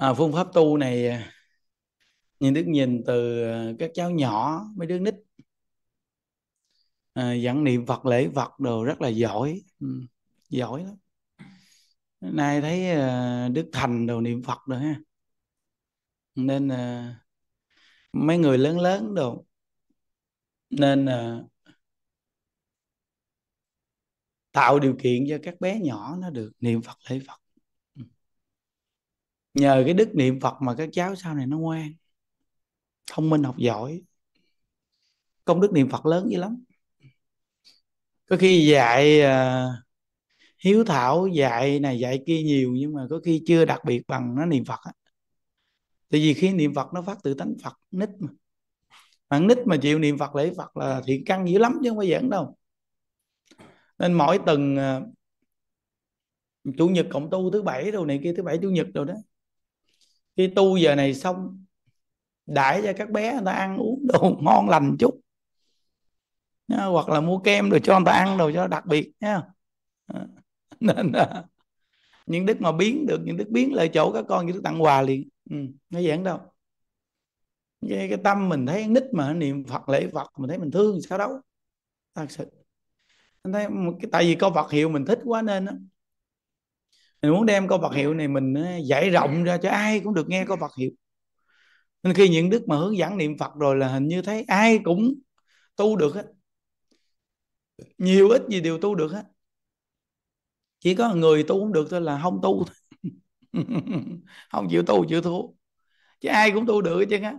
à, phương pháp tu này à, nhìn đức nhìn từ à, các cháu nhỏ mấy đứa nít à, dẫn niệm Phật lễ Phật đồ rất là giỏi ừ, giỏi lắm nay thấy à, Đức Thành đồ niệm Phật rồi ha nên à, mấy người lớn lớn đồ nên à, tạo điều kiện cho các bé nhỏ nó được niệm Phật lễ Phật nhờ cái đức niệm phật mà các cháu sau này nó ngoan thông minh học giỏi công đức niệm phật lớn dữ lắm có khi dạy uh, hiếu thảo dạy này dạy kia nhiều nhưng mà có khi chưa đặc biệt bằng nó niệm phật á tại vì khi niệm phật nó phát từ tánh phật nít mà bạn nít mà chịu niệm phật lễ phật là thiện căn dữ lắm chứ không phải giỡn đâu nên mỗi tuần uh, chủ nhật cộng tu thứ bảy rồi này kia thứ bảy chủ nhật rồi đó khi tu giờ này xong đãi cho các bé người ta ăn uống đồ ngon lành chút nha, hoặc là mua kem rồi cho người ta ăn đồ cho đặc biệt nha nên là những đức mà biến được những đức biến lại chỗ các con những đức tặng quà liền ừ, nó giản đâu Vậy cái tâm mình thấy nít mà niệm Phật lễ Phật mình thấy mình thương sao đâu thật sự thấy tại vì có Phật hiệu mình thích quá nên đó mình muốn đem câu Phật hiệu này mình ờ, giải rộng ra cho ai cũng được nghe câu Phật hiệu nên khi những đức mà hướng dẫn niệm Phật rồi là hình như thấy ai cũng tu được hết nhiều ít gì đều tu được hết chỉ có người tu cũng được thôi là không tu không chịu tu chịu thua chứ ai cũng tu được chứ á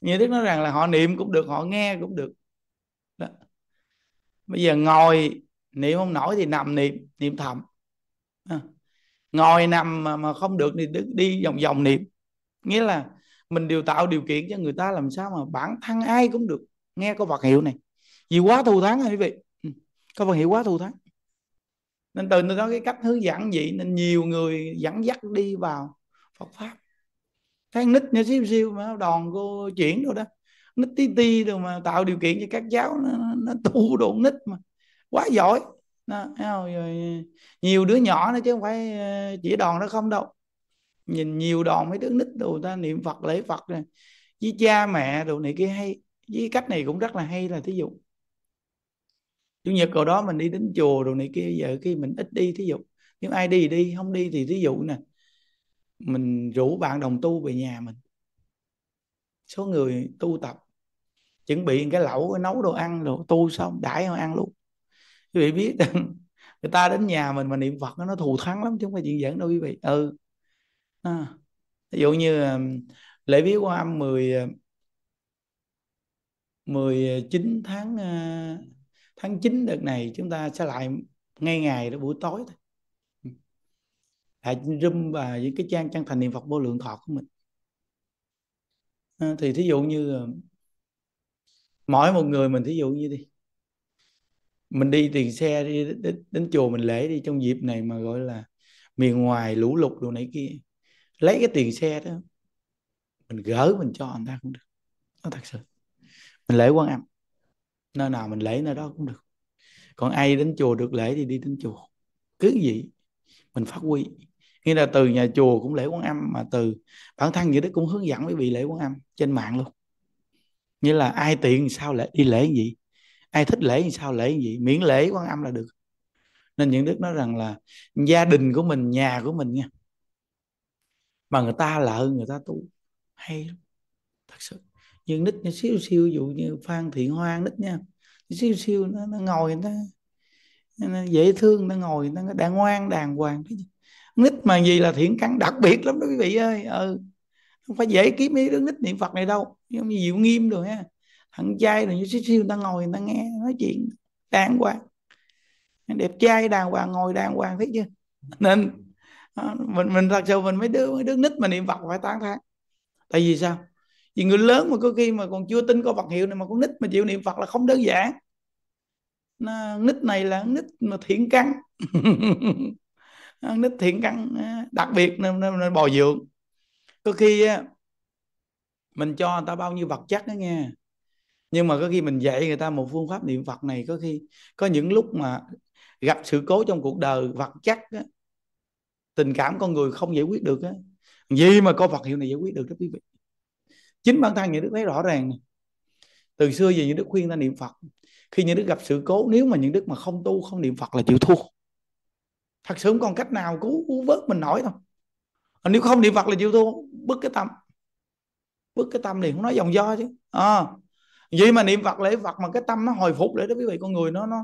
như đức nói rằng là họ niệm cũng được họ nghe cũng được đó. bây giờ ngồi niệm không nổi thì nằm niệm niệm thầm à ngồi nằm mà, mà không được thì đi vòng vòng niệm nghĩa là mình đều tạo điều kiện cho người ta làm sao mà bản thân ai cũng được nghe câu vật hiệu này vì quá thù thắng rồi quý vị ừ, câu vật hiệu quá thù thắng nên từ đó cái cách hướng dẫn vậy nên nhiều người dẫn dắt đi vào Phật pháp thấy nít như xíu xíu mà đòn cô chuyển rồi đó nít tí ti rồi mà tạo điều kiện cho các cháu nó, nó tu độ nít mà quá giỏi đó, không? Rồi, ờ, nhiều đứa nhỏ nữa chứ không phải ờ, chỉ đòn nó không đâu nhìn nhiều đòn mấy đứa nít đồ ta niệm phật lễ phật này với cha mẹ đồ này kia hay với cách này cũng rất là hay là thí dụ chủ nhật cầu đó mình đi đến chùa đồ này kia giờ khi mình ít đi thí dụ nếu ai đi thì đi không đi thì thí dụ nè mình rủ bạn đồng tu về nhà mình số người tu tập chuẩn bị cái lẩu nấu đồ ăn đồ tu xong đãi ăn luôn quý vị biết người ta đến nhà mình mà niệm phật nó thù thắng lắm chúng ta phải chuyện giỡn đâu quý vị ừ à, ví dụ như lễ viếng qua âm mười ờ, mười chín tháng ờ, tháng chín đợt này chúng ta sẽ lại ngay ngày đó buổi tối thôi tại ừ. room và những cái trang trang thành niệm phật vô lượng thọ của mình à, thì thí dụ như mỗi một người mình thí dụ như đi mình đi tiền xe đi đến, đến chùa mình lễ đi trong dịp này mà gọi là miền ngoài lũ lụt đồ này kia lấy cái tiền xe đó mình gỡ mình cho người ta cũng được nó thật sự mình lễ quan âm nơi nào mình lễ nơi đó cũng được còn ai đến chùa được lễ thì đi đến chùa cứ gì mình phát huy nghĩa là từ nhà chùa cũng lễ quan âm mà từ bản thân như đức cũng hướng dẫn quý vị lễ quan âm trên mạng luôn nghĩa là ai tiện sao lại đi lễ gì ai thích lễ thì sao lễ gì miễn lễ quan âm là được nên những đức nói rằng là gia đình của mình nhà của mình nha mà người ta lợ người ta tu hay lắm thật sự nhưng nít siêu xíu dụ như phan thị hoan nít nha siêu siêu nó, nó ngồi nó, nó dễ thương nó ngồi nó đàng ngoan đàng hoàng cái nít mà gì là thiện căn đặc biệt lắm đó quý vị ơi ừ. không phải dễ kiếm mấy đứa nít niệm phật này đâu nhưng mà dịu nghiêm rồi ha thằng trai rồi như xíu xíu ta ngồi ta nghe nói chuyện đàng hoàng đẹp trai đàng hoàng ngồi đàng hoàng thấy chưa nên à, mình mình thật sự mình mới đứa mấy đứa nít mà niệm phật phải tán thán tại vì sao vì người lớn mà có khi mà còn chưa tin có vật hiệu này mà con nít mà chịu niệm phật là không đơn giản nó, nít này là nít mà thiện căn à, nít thiện căn à, đặc biệt nên, nên, nên bồi dưỡng có khi mình cho người ta bao nhiêu vật chất đó nghe nhưng mà có khi mình dạy người ta một phương pháp niệm phật này có khi có những lúc mà gặp sự cố trong cuộc đời vật chất á, tình cảm con người không giải quyết được á gì mà câu Phật hiệu này giải quyết được đó quý vị chính bản thân những đức thấy rõ ràng này. từ xưa về những đức khuyên ta niệm Phật khi những đức gặp sự cố nếu mà những đức mà không tu không niệm Phật là chịu thua thật sự không còn cách nào cứu, cứu vớt mình nổi đâu ờ, nếu không niệm Phật là chịu thua bứt cái tâm bứt cái tâm liền không nói dòng do chứ à, vậy mà niệm Phật lễ Phật mà cái tâm nó hồi phục lại đó quý vị con người nó nó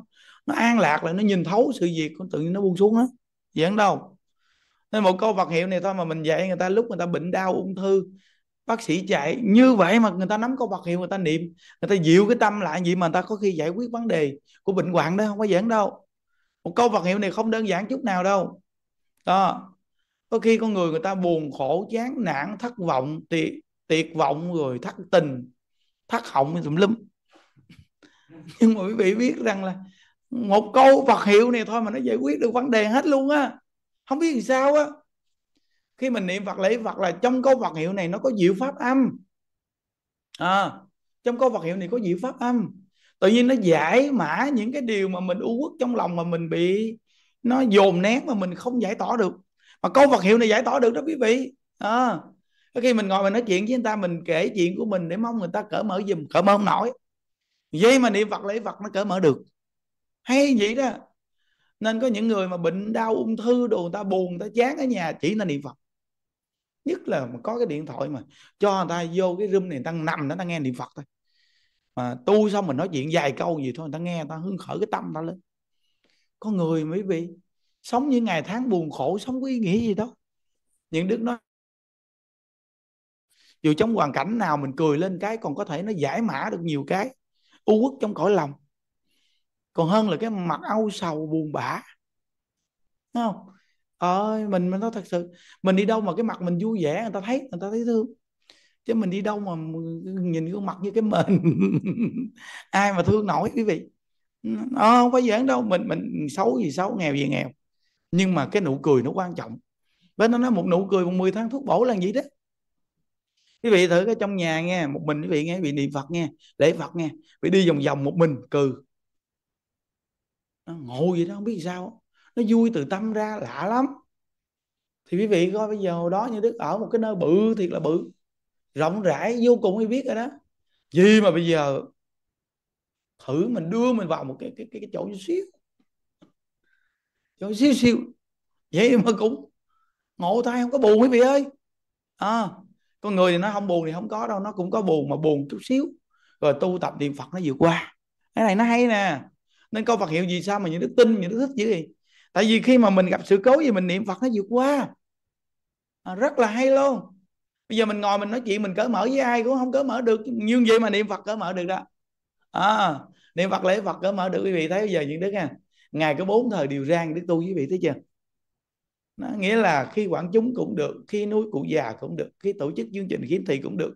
nó an lạc lại nó nhìn thấu sự việc con tự nhiên nó buông xuống đó giảng đâu nên một câu Phật hiệu này thôi mà mình dạy người ta lúc người ta bệnh đau ung thư bác sĩ chạy như vậy mà người ta nắm câu Phật hiệu người ta niệm người ta dịu cái tâm lại vậy mà người ta có khi giải quyết vấn đề của bệnh hoạn đó không có giảng đâu một câu Phật hiệu này không đơn giản chút nào đâu đó có khi con người người ta buồn khổ chán nản thất vọng tiệt tuyệt vọng rồi thất tình thắt họng tùm lum nhưng mà quý vị biết rằng là một câu vật hiệu này thôi mà nó giải quyết được vấn đề hết luôn á không biết làm sao á khi mình niệm Phật lễ Phật là trong câu vật hiệu này nó có diệu pháp âm à, trong câu vật hiệu này có diệu pháp âm tự nhiên nó giải mã những cái điều mà mình u uất trong lòng mà mình bị nó dồn nén mà mình không giải tỏ được mà câu vật hiệu này giải tỏ được đó quý vị à, có khi mình ngồi mình nói chuyện với người ta mình kể chuyện của mình để mong người ta cởi mở giùm cởi mở không nổi vậy mà niệm phật lấy phật nó cởi mở được hay vậy đó nên có những người mà bệnh đau ung thư đồ người ta buồn người ta chán ở nhà chỉ là niệm phật nhất là mà có cái điện thoại mà cho người ta vô cái room này người ta nằm đó ta nghe niệm phật thôi mà tu xong mình nói chuyện vài câu gì thôi người ta nghe người ta hứng khởi cái tâm ta lên có người mới bị sống những ngày tháng buồn khổ sống có ý nghĩa gì đó những đức nói dù trong hoàn cảnh nào mình cười lên cái còn có thể nó giải mã được nhiều cái u uất trong cõi lòng còn hơn là cái mặt âu sầu buồn bã Đúng không ờ mình mình nói thật sự mình đi đâu mà cái mặt mình vui vẻ người ta thấy người ta thấy thương chứ mình đi đâu mà nhìn cái mặt như cái mền ai mà thương nổi quý vị ờ, không có giỡn đâu mình mình xấu gì xấu nghèo gì nghèo nhưng mà cái nụ cười nó quan trọng bên nó nói một nụ cười một 10 tháng thuốc bổ là gì đấy? quý vị thử cái trong nhà nghe một mình quý vị nghe bị niệm phật nghe lễ phật nghe bị đi vòng vòng một mình cừ nó ngộ vậy đó không biết sao nó vui từ tâm ra lạ lắm thì quý vị coi bây giờ đó như đức ở một cái nơi bự thiệt là bự rộng rãi vô cùng mới biết rồi đó gì mà bây giờ thử mình đưa mình vào một cái cái cái, cái chỗ xíu chỗ xíu xíu vậy mà cũng ngộ tay không có buồn quý vị ơi à, con người thì nó không buồn thì không có đâu nó cũng có buồn mà buồn chút xíu rồi tu tập niệm phật nó vượt qua cái này nó hay nè nên câu Phật hiệu gì sao mà những đức tin những đức thích dữ gì tại vì khi mà mình gặp sự cố gì mình niệm Phật nó vượt qua à, rất là hay luôn bây giờ mình ngồi mình nói chuyện mình cởi mở với ai cũng không cởi mở được nhưng vậy mà niệm Phật cởi mở được đó à, niệm Phật lễ Phật cởi mở được quý vị thấy bây giờ những đức ha ngày có bốn thời điều rang đức tu quý vị thấy chưa nó nghĩa là khi quảng chúng cũng được khi nuôi cụ già cũng được khi tổ chức chương trình khiếm thị cũng được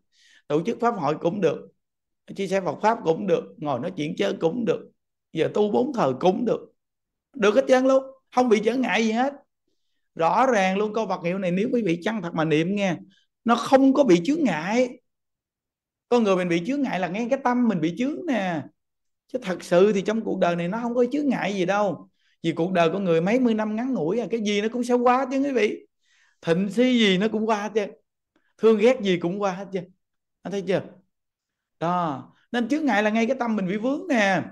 tổ chức pháp hội cũng được chia sẻ Phật pháp cũng được ngồi nói chuyện chơi cũng được giờ tu bốn thời cũng được được hết trơn luôn không bị trở ngại gì hết rõ ràng luôn câu vật hiệu này nếu quý vị chăng thật mà niệm nghe nó không có bị chướng ngại con người mình bị chướng ngại là nghe cái tâm mình bị chướng nè chứ thật sự thì trong cuộc đời này nó không có chướng ngại gì đâu vì cuộc đời của người mấy mươi năm ngắn ngủi à cái gì nó cũng sẽ qua chứ quý vị thịnh si gì nó cũng qua chứ thương ghét gì cũng qua hết chứ anh thấy chưa đó nên trước ngày là ngay cái tâm mình bị vướng nè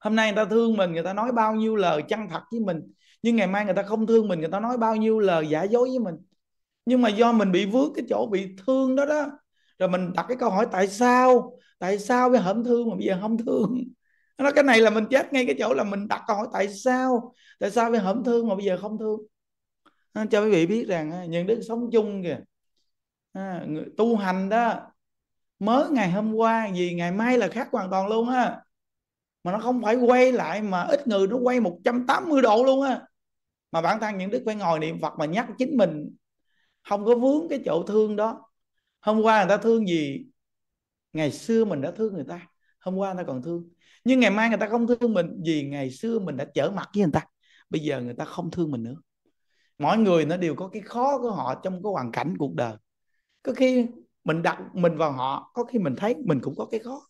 hôm nay người ta thương mình người ta nói bao nhiêu lời chân thật với mình nhưng ngày mai người ta không thương mình người ta nói bao nhiêu lời giả dối với mình nhưng mà do mình bị vướng cái chỗ bị thương đó đó rồi mình đặt cái câu hỏi tại sao tại sao cái hổm thương mà bây giờ không thương nó cái này là mình chết ngay cái chỗ là mình đặt câu hỏi tại sao tại sao bây hổm thương mà bây giờ không thương à, cho quý vị biết rằng à, những đức sống chung kìa à, tu hành đó mới ngày hôm qua vì ngày mai là khác hoàn toàn luôn á mà nó không phải quay lại mà ít người nó quay 180 độ luôn á mà bản thân những đức phải ngồi niệm Phật mà nhắc chính mình không có vướng cái chỗ thương đó hôm qua người ta thương gì ngày xưa mình đã thương người ta hôm qua người ta còn thương nhưng ngày mai người ta không thương mình vì ngày xưa mình đã trở mặt với người ta bây giờ người ta không thương mình nữa mỗi người nó đều có cái khó của họ trong cái hoàn cảnh cuộc đời có khi mình đặt mình vào họ có khi mình thấy mình cũng có cái khó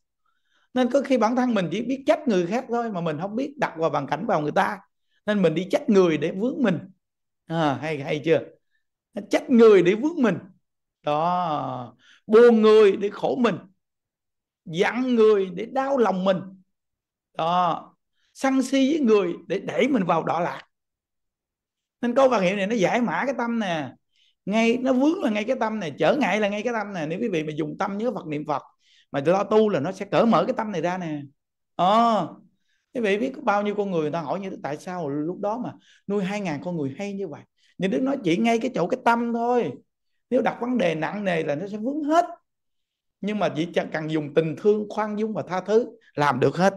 nên có khi bản thân mình chỉ biết trách người khác thôi mà mình không biết đặt vào hoàn cảnh vào người ta nên mình đi trách người để vướng mình à, hay hay chưa trách người để vướng mình đó buồn người để khổ mình giận người để đau lòng mình đó sân si với người để đẩy mình vào đọa lạc nên câu vật hiệu này nó giải mã cái tâm nè ngay nó vướng là ngay cái tâm này trở ngại là ngay cái tâm này nếu quý vị mà dùng tâm nhớ Phật niệm Phật mà tự lo tu là nó sẽ cởi mở cái tâm này ra nè ờ à, quý vị biết có bao nhiêu con người người ta hỏi như tại sao lúc đó mà nuôi hai ngàn con người hay như vậy nhưng Đức nói chỉ ngay cái chỗ cái tâm thôi nếu đặt vấn đề nặng nề là nó sẽ vướng hết nhưng mà chỉ cần dùng tình thương khoan dung và tha thứ làm được hết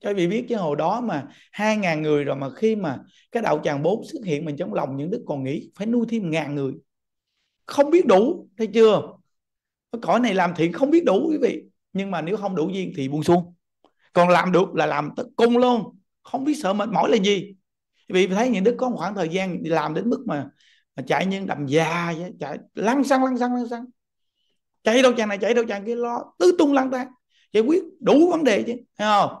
cho vị biết chứ hồi đó mà hai ngàn người rồi mà khi mà cái đạo tràng bốn xuất hiện mình trong lòng những đức còn nghĩ phải nuôi thêm ngàn người không biết đủ thấy chưa cái cõi này làm thiện không biết đủ quý vị nhưng mà nếu không đủ duyên thì buông xuống còn làm được là làm tất cung luôn không biết sợ mệt mỏi là gì vì thấy những đức có một khoảng thời gian làm đến mức mà, mà chạy nhưng đầm già chạy lăn xăng lăn xăng lăn xăng chạy đâu chàng này chạy đâu chàng kia lo tứ tung lăn tan giải quyết đủ vấn đề chứ thấy không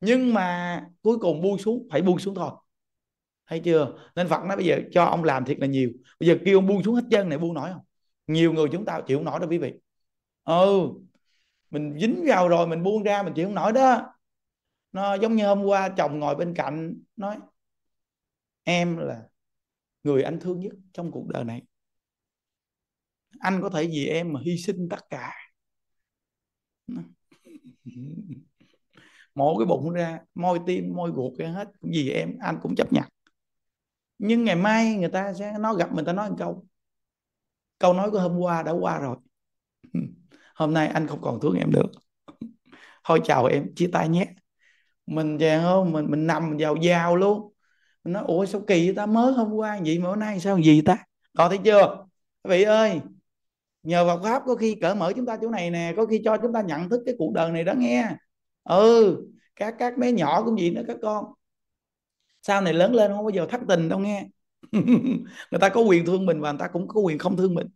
nhưng mà cuối cùng buông xuống phải buông xuống thôi thấy chưa nên phật nói bây giờ cho ông làm thiệt là nhiều bây giờ kêu ông buông xuống hết chân này buông nổi không nhiều người chúng ta chịu không nổi đâu, quý vị ừ mình dính vào rồi mình buông ra mình chịu không nổi đó nó giống như hôm qua chồng ngồi bên cạnh nói em là người anh thương nhất trong cuộc đời này anh có thể vì em mà hy sinh tất cả mổ cái bụng ra môi tim môi ruột ra hết cũng gì em anh cũng chấp nhận nhưng ngày mai người ta sẽ nói gặp mình ta nói một câu câu nói của hôm qua đã qua rồi hôm nay anh không còn thương em được thôi chào em chia tay nhé mình chàng không mình mình nằm mình vào dao luôn mình nói ủa sao kỳ ta mới hôm qua vậy mà hôm nay sao gì ta có thấy chưa quý vị ơi nhờ vào pháp có khi cỡ mở chúng ta chỗ này nè có khi cho chúng ta nhận thức cái cuộc đời này đó nghe ừ các các bé nhỏ cũng gì nữa các con sau này lớn lên không bao giờ thất tình đâu nghe người ta có quyền thương mình và người ta cũng có quyền không thương mình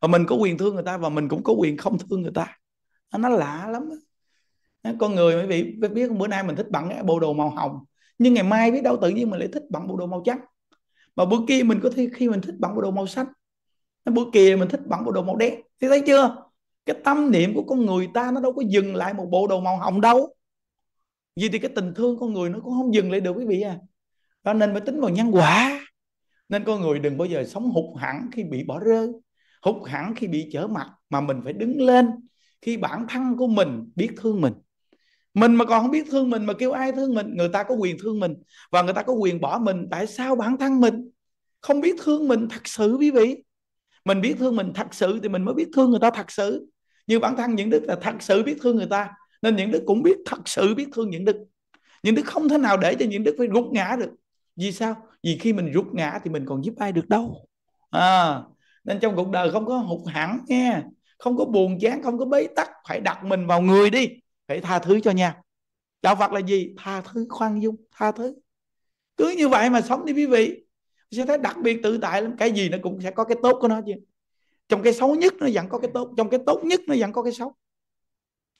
và mình có quyền thương người ta và mình cũng có quyền không thương người ta nó lạ lắm con người quý vị biết bữa nay mình thích bằng cái bộ đồ màu hồng nhưng ngày mai biết đâu tự nhiên mình lại thích bằng bộ đồ màu trắng mà bữa kia mình có khi khi mình thích bằng bộ đồ màu xanh bữa kia mình thích bằng bộ đồ màu đen thì thấy chưa cái tâm niệm của con người ta nó đâu có dừng lại một bộ đồ màu hồng đâu vì thì cái tình thương con người nó cũng không dừng lại được quý vị à đó nên mới tính vào nhân quả nên con người đừng bao giờ sống hụt hẳn khi bị bỏ rơi hụt hẳn khi bị trở mặt mà mình phải đứng lên khi bản thân của mình biết thương mình mình mà còn không biết thương mình mà kêu ai thương mình người ta có quyền thương mình và người ta có quyền bỏ mình tại sao bản thân mình không biết thương mình thật sự quý vị mình biết thương mình thật sự thì mình mới biết thương người ta thật sự như bản thân những đức là thật sự biết thương người ta nên những đức cũng biết thật sự biết thương những đức những đức không thể nào để cho những đức phải rút ngã được vì sao vì khi mình rút ngã thì mình còn giúp ai được đâu à, nên trong cuộc đời không có hụt hẳn nha không có buồn chán không có bế tắc phải đặt mình vào người đi phải tha thứ cho nhau đạo phật là gì tha thứ khoan dung tha thứ cứ như vậy mà sống đi quý vị sẽ thấy đặc biệt tự tại lắm cái gì nó cũng sẽ có cái tốt của nó chứ trong cái xấu nhất nó vẫn có cái tốt trong cái tốt nhất nó vẫn có cái xấu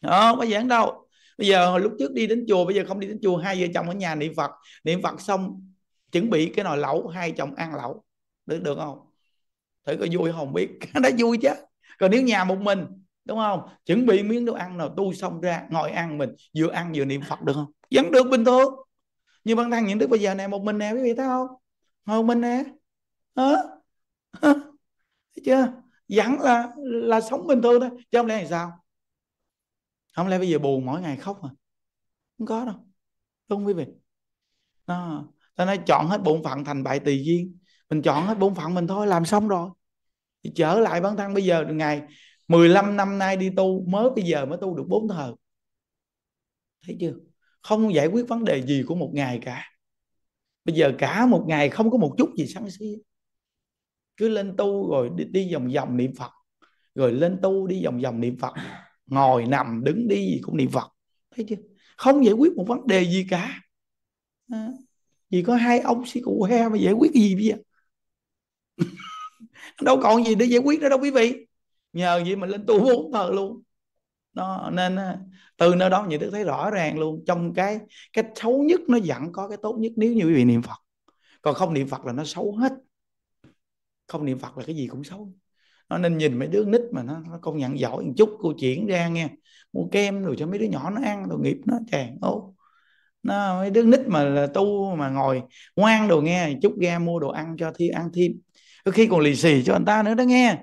đó có giảng đâu bây giờ lúc trước đi đến chùa bây giờ không đi đến chùa hai vợ chồng ở nhà niệm phật niệm phật xong chuẩn bị cái nồi lẩu hai chồng ăn lẩu được được không thử có vui không biết nó vui chứ còn nếu nhà một mình đúng không chuẩn bị miếng đồ ăn nào tu xong ra ngồi ăn mình vừa ăn vừa niệm phật được không vẫn được bình thường như bản thân những đức bây giờ này một mình nè quý vị thấy không ngồi mình nè hả thấy chưa dặn là là sống bình thường thôi chứ không lẽ là sao không lẽ bây giờ buồn mỗi ngày khóc à không có đâu đúng không quý vị đó ta nói chọn hết bổn phận thành bại tỳ duyên mình chọn hết bổn phận mình thôi làm xong rồi thì trở lại bản thân bây giờ ngày 15 năm nay đi tu mới bây giờ mới tu được bốn thờ thấy chưa không giải quyết vấn đề gì của một ngày cả bây giờ cả một ngày không có một chút gì sáng si cứ lên tu rồi đi, đi vòng vòng niệm phật rồi lên tu đi vòng vòng niệm phật ngồi nằm đứng đi gì cũng niệm phật thấy chưa không giải quyết một vấn đề gì cả à, vì có hai ông sĩ cụ he mà giải quyết cái gì bây giờ đâu còn gì để giải quyết nữa đâu quý vị nhờ vậy mà lên tu bốn thờ luôn nó nên à, từ nơi đó những đức thấy rõ ràng luôn trong cái cái xấu nhất nó vẫn có cái tốt nhất nếu như quý vị niệm phật còn không niệm phật là nó xấu hết không niệm phật là cái gì cũng xấu nó nên nhìn mấy đứa nít mà nó, nó công nhận giỏi một chút cô chuyển ra nghe mua kem rồi cho mấy đứa nhỏ nó ăn rồi nghiệp nó tràn ô nó mấy đứa nít mà là tu mà ngồi ngoan đồ nghe chút ra mua đồ ăn cho thi ăn thêm khi còn lì xì cho anh ta nữa đó nghe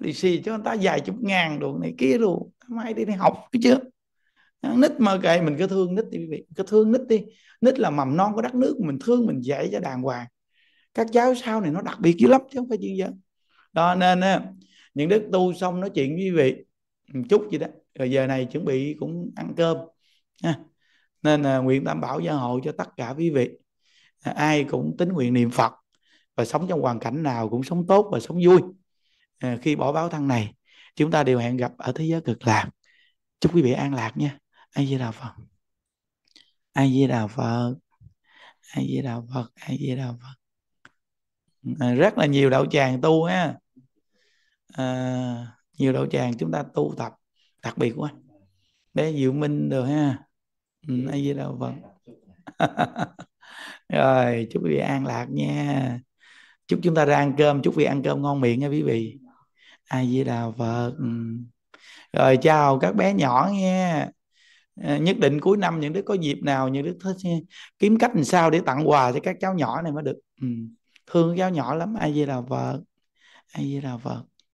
lì xì cho người ta vài chục ngàn đồ này kia đồ mai đi đi học cái chứ nít mà kệ mình cứ thương nít đi quý vị cứ thương nít đi nít là mầm non của đất nước mình thương mình dạy cho đàng hoàng các cháu sau này nó đặc biệt dữ lắm chứ không phải chuyện dân. đó nên những đức tu xong nói chuyện với quý vị một chút gì đó rồi giờ này chuẩn bị cũng ăn cơm nên à, nguyện đảm bảo gia hộ cho tất cả quý vị à, ai cũng tính nguyện niệm phật và sống trong hoàn cảnh nào cũng sống tốt và sống vui Ờ, khi bỏ báo thân này chúng ta đều hẹn gặp ở thế giới cực lạc chúc quý vị an lạc nha ai di đà phật ai di đà phật ai di đà phật ai di đà phật à, rất là nhiều đạo tràng tu ha à, nhiều đạo tràng chúng ta tu tập đặc biệt quá để diệu minh rồi ha ừ, ai di đà phật rồi chúc quý vị an lạc nha chúc chúng ta ra ăn cơm chúc quý vị ăn cơm ngon miệng nha quý vị a di đà phật ừ. rồi chào các bé nhỏ nghe ờ, nhất định cuối năm những đứa có dịp nào những đứa thích kiếm cách làm sao để tặng quà cho các cháu nhỏ này mới được ừ. thương các cháu nhỏ lắm a di đà phật a di đà phật